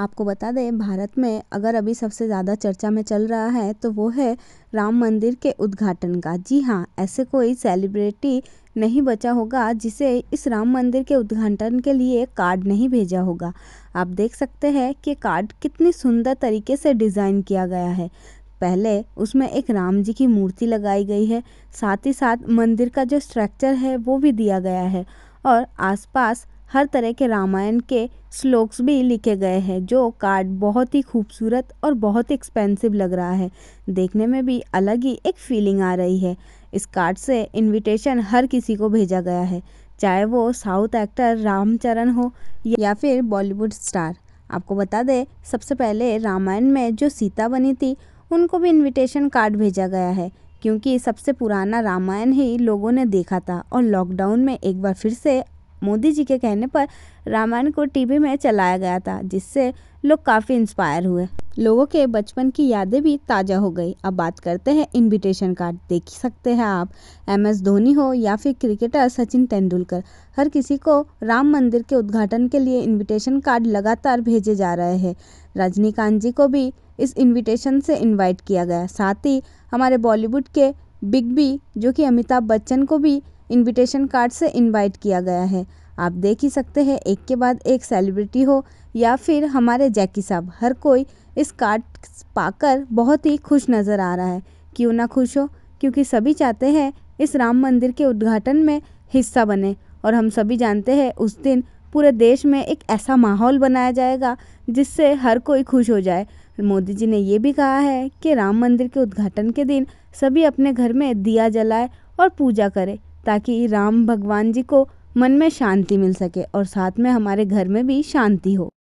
आपको बता दें भारत में अगर अभी सबसे ज़्यादा चर्चा में चल रहा है तो वो है राम मंदिर के उद्घाटन का जी हाँ ऐसे कोई सेलिब्रिटी नहीं बचा होगा जिसे इस राम मंदिर के उद्घाटन के लिए कार्ड नहीं भेजा होगा आप देख सकते हैं कि कार्ड कितनी सुंदर तरीके से डिज़ाइन किया गया है पहले उसमें एक राम जी की मूर्ति लगाई गई है साथ ही साथ मंदिर का जो स्ट्रक्चर है वो भी दिया गया है और आसपास हर तरह के रामायण के स्लोक्स भी लिखे गए हैं जो कार्ड बहुत ही खूबसूरत और बहुत ही एक्सपेंसिव लग रहा है देखने में भी अलग ही एक फीलिंग आ रही है इस कार्ड से इनविटेशन हर किसी को भेजा गया है चाहे वो साउथ एक्टर रामचरण हो या फिर बॉलीवुड स्टार आपको बता दें सबसे पहले रामायण में जो सीता बनी थी उनको भी इनविटेशन कार्ड भेजा गया है क्योंकि सबसे पुराना रामायण ही लोगों ने देखा था और लॉकडाउन में एक बार फिर से मोदी जी के कहने पर रामायण को टीवी में चलाया गया था जिससे लोग काफ़ी इंस्पायर हुए लोगों के बचपन की यादें भी ताज़ा हो गई अब बात करते हैं इनविटेशन कार्ड देख सकते हैं आप एम एस धोनी हो या फिर क्रिकेटर सचिन तेंदुलकर हर किसी को राम मंदिर के उद्घाटन के लिए इनविटेशन कार्ड लगातार भेजे जा रहे हैं रजनीकांत जी को भी इस इनविटेशन से इनवाइट किया गया साथ ही हमारे बॉलीवुड के बिग बी जो कि अमिताभ बच्चन को भी इनविटेशन कार्ड से इनवाइट किया गया है आप देख ही सकते हैं एक के बाद एक सेलिब्रिटी हो या फिर हमारे जैकी साहब हर कोई इस कार्ड पाकर बहुत ही खुश नज़र आ रहा है क्यों ना खुश हो क्योंकि सभी चाहते हैं इस राम मंदिर के उद्घाटन में हिस्सा बने और हम सभी जानते हैं उस दिन पूरे देश में एक ऐसा माहौल बनाया जाएगा जिससे हर कोई खुश हो जाए मोदी जी ने ये भी कहा है कि राम मंदिर के उद्घाटन के दिन सभी अपने घर में दिया जलाए और पूजा करें ताकि राम भगवान जी को मन में शांति मिल सके और साथ में हमारे घर में भी शांति हो